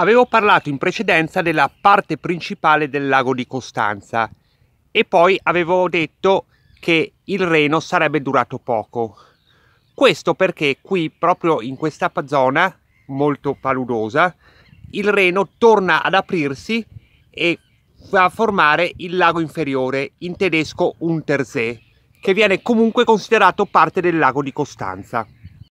Avevo parlato in precedenza della parte principale del lago di Costanza e poi avevo detto che il Reno sarebbe durato poco. Questo perché qui, proprio in questa zona molto paludosa, il Reno torna ad aprirsi e a formare il lago inferiore, in tedesco Untersee, che viene comunque considerato parte del lago di Costanza.